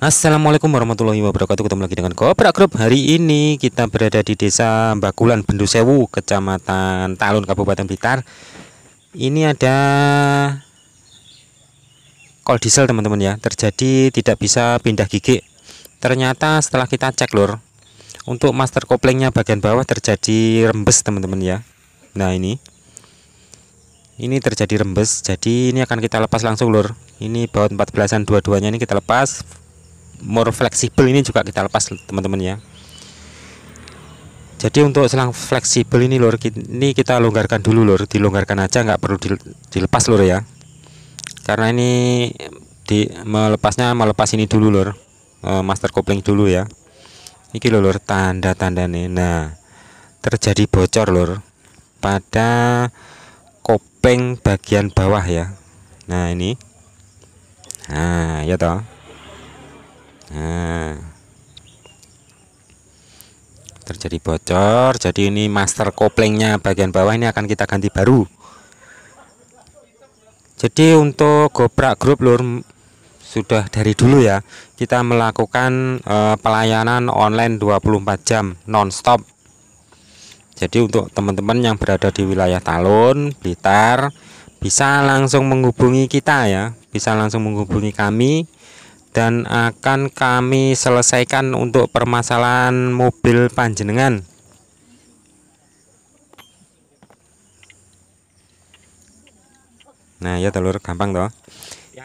Assalamualaikum warahmatullahi wabarakatuh Ketemu lagi dengan Kobra Group Hari ini kita berada di desa Bakulan Bendusewu Kecamatan Talun Kabupaten Bitar Ini ada Kol diesel teman-teman ya Terjadi tidak bisa pindah gigi Ternyata setelah kita cek lor Untuk master koplingnya bagian bawah terjadi rembes teman-teman ya Nah ini Ini terjadi rembes Jadi ini akan kita lepas langsung lor Ini baut 14an dua-duanya ini kita lepas more fleksibel ini juga kita lepas teman-teman ya jadi untuk selang fleksibel ini lor ini kita longgarkan dulu lor dilonggarkan aja nggak perlu dilepas lor ya karena ini di melepasnya melepas ini dulu lor e, master kopling dulu ya ini lor tanda-tanda nih nah terjadi bocor lor pada kopeng bagian bawah ya nah ini nah ya toh Nah. terjadi bocor jadi ini master koplingnya bagian bawah ini akan kita ganti baru jadi untuk goprak grup lur sudah dari dulu ya kita melakukan e, pelayanan online 24 jam nonstop jadi untuk teman-teman yang berada di wilayah Talun Blitar bisa langsung menghubungi kita ya bisa langsung menghubungi kami dan akan kami selesaikan untuk permasalahan mobil panjenengan nah ya telur gampang toh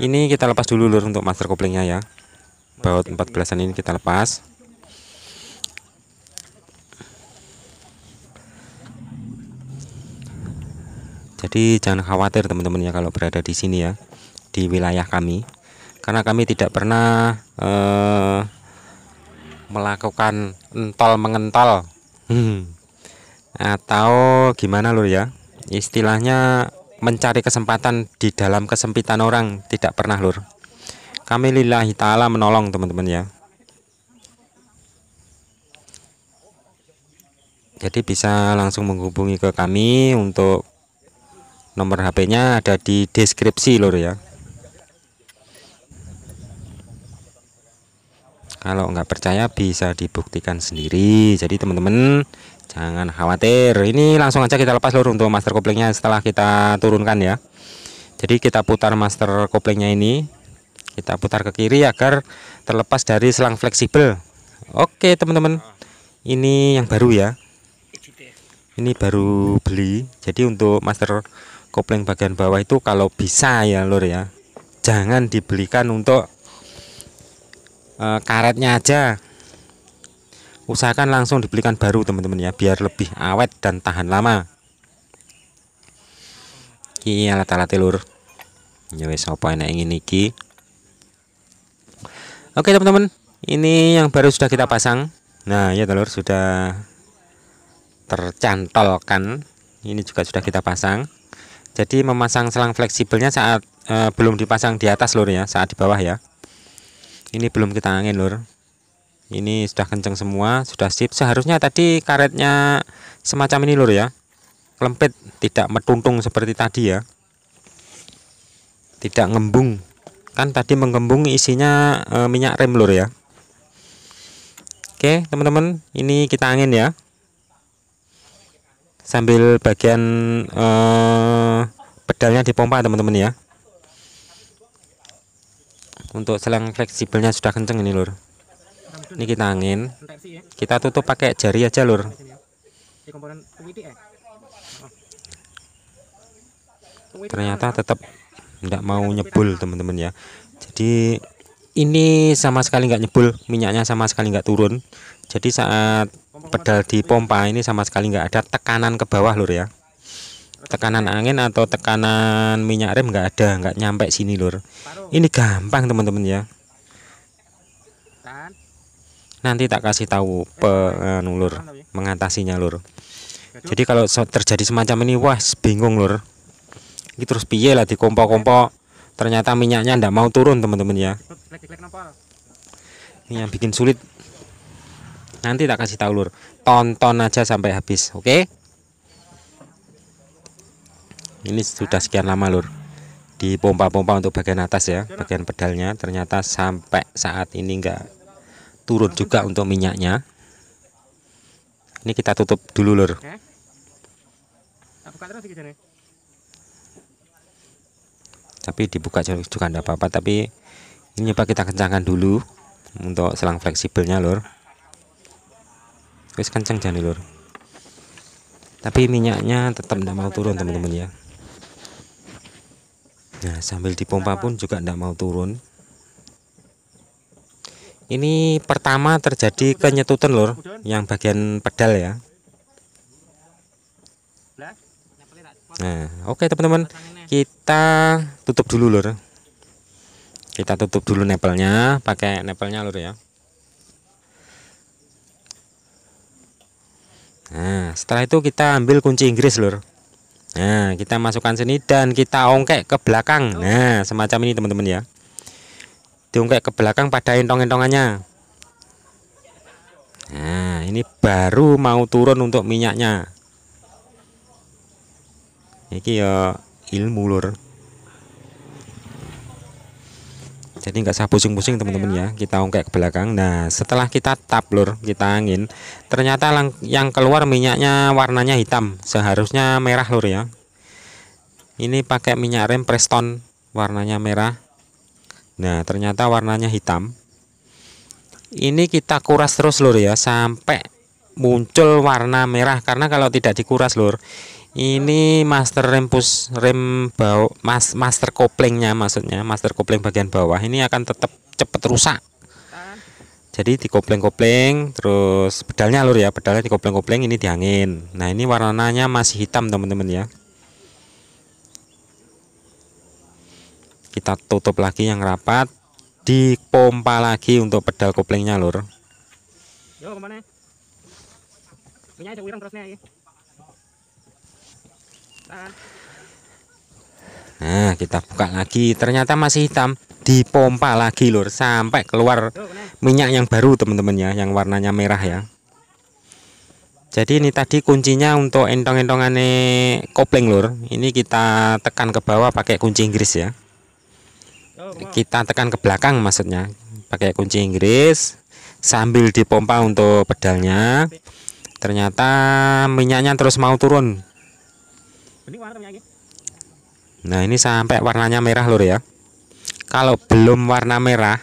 ini kita lepas dulu lur untuk master koplingnya ya baut 14an ini kita lepas jadi jangan khawatir teman-teman ya kalau berada di sini ya di wilayah kami karena kami tidak pernah eh, melakukan entol mengental hmm. atau gimana lur ya istilahnya mencari kesempatan di dalam kesempitan orang tidak pernah lur kami lillahi ta'ala menolong teman-teman ya jadi bisa langsung menghubungi ke kami untuk nomor HP-nya ada di deskripsi lur ya kalau nggak percaya bisa dibuktikan sendiri jadi teman-teman jangan khawatir ini langsung aja kita lepas lur untuk master koplingnya setelah kita turunkan ya jadi kita putar master koplingnya ini kita putar ke kiri agar terlepas dari selang fleksibel oke teman-teman ini yang baru ya ini baru beli jadi untuk master kopling bagian bawah itu kalau bisa ya lur ya jangan dibelikan untuk e, karetnya aja usahakan langsung dibelikan baru teman-teman ya biar lebih awet dan tahan lama ini alat-alat telur ya wis apa enak ingin iki oke teman-teman ini yang baru sudah kita pasang nah ya telur sudah tercantolkan ini juga sudah kita pasang jadi memasang selang fleksibelnya saat e, belum dipasang di atas lur ya saat di bawah ya ini belum kita angin lur ini sudah kenceng semua sudah sip seharusnya tadi karetnya semacam ini lur ya lempit tidak metuntung seperti tadi ya tidak ngembung kan tadi mengembung isinya e, minyak rem lur ya oke teman-teman ini kita angin ya sambil bagian e, pedalnya dipompa teman-teman ya untuk selang fleksibelnya sudah kenceng ini lur ini kita angin kita tutup pakai jari aja lur eh? ternyata tetap tidak mau nyebul teman-teman ya jadi ini sama sekali nggak nyebul minyaknya sama sekali nggak turun jadi saat pedal di pompa ini sama sekali nggak ada tekanan ke bawah lur ya tekanan angin atau tekanan minyak rem enggak ada enggak nyampe sini lur ini gampang teman-teman ya kan? nanti tak kasih tahu penulur mengatasinya lur jadi kalau terjadi semacam ini wah bingung lur ini terus piye lah di kompo-kompo ternyata minyaknya ndak mau turun teman-teman ya ini yang bikin sulit nanti tak kasih tahu lur tonton aja sampai habis oke okay? ini sudah sekian lama lur di pompa-pompa untuk bagian atas ya bagian pedalnya ternyata sampai saat ini enggak turun juga untuk minyaknya ini kita tutup dulu lur nah, tapi dibuka juga enggak apa-apa tapi ini pak kita kencangkan dulu untuk selang fleksibelnya lur Terus kencang jangan, lur tapi minyaknya tetap tidak mau turun teman-teman ya Nah, sambil dipompa pun juga tidak mau turun. Ini pertama terjadi kenyetutan lor, yang bagian pedal ya. Nah, oke okay, teman-teman, kita tutup dulu lor. Kita tutup dulu nepelnya, pakai nepelnya lor ya. Nah, setelah itu kita ambil kunci Inggris lor. Nah, kita masukkan sini dan kita ongkek ke belakang. Oh. Nah, semacam ini teman-teman ya. Diongkek ke belakang pada entong-entongannya. Nah, ini baru mau turun untuk minyaknya. Ini ya ilmu lur. jadi nggak usah pusing-pusing teman-teman ya kita ongkek ke belakang nah setelah kita tap lur kita angin ternyata yang keluar minyaknya warnanya hitam seharusnya merah lur ya ini pakai minyak rem Preston warnanya merah nah ternyata warnanya hitam ini kita kuras terus lur ya sampai muncul warna merah karena kalau tidak dikuras lur ini master rem push rem bau mas, master koplingnya maksudnya master kopling bagian bawah ini akan tetap cepat rusak jadi di kopling kopling terus pedalnya lur ya pedalnya di kopling kopling ini diangin nah ini warnanya masih hitam teman-teman ya kita tutup lagi yang rapat di pompa lagi untuk pedal koplingnya lur yuk kemana? kurang terus nih. Ya. Nah, kita buka lagi. Ternyata masih hitam. Dipompa lagi lur sampai keluar minyak yang baru teman-teman ya, yang warnanya merah ya. Jadi ini tadi kuncinya untuk entong-entongane kopling lur. Ini kita tekan ke bawah pakai kunci Inggris ya. Kita tekan ke belakang maksudnya pakai kunci Inggris sambil dipompa untuk pedalnya. Ternyata minyaknya terus mau turun Nah ini sampai warnanya merah lur ya Kalau belum warna merah eh?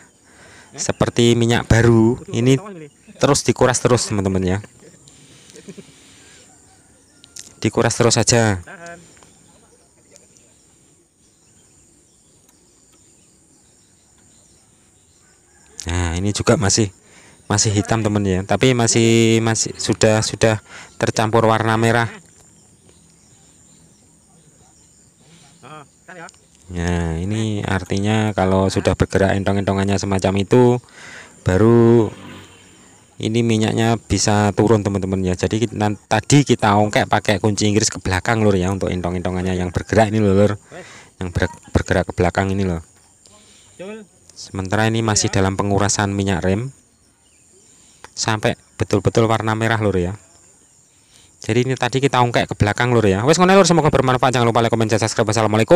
Seperti minyak baru Ini terus dikuras terus teman-teman ya Dikuras terus saja Nah ini juga masih masih hitam teman-teman ya tapi masih masih sudah sudah tercampur warna merah Nah ini artinya kalau sudah bergerak entong-entongannya semacam itu baru ini minyaknya bisa turun teman-teman ya jadi kita, tadi kita ongkek pakai kunci Inggris ke belakang lur ya untuk entong-entongannya yang bergerak ini lho, yang ber, bergerak ke belakang ini loh sementara ini masih dalam pengurasan minyak rem sampai betul-betul warna merah lur ya jadi ini tadi kita ungkek ke belakang lur ya wes ngono lur semoga bermanfaat jangan lupa like comment share subscribe assalamualaikum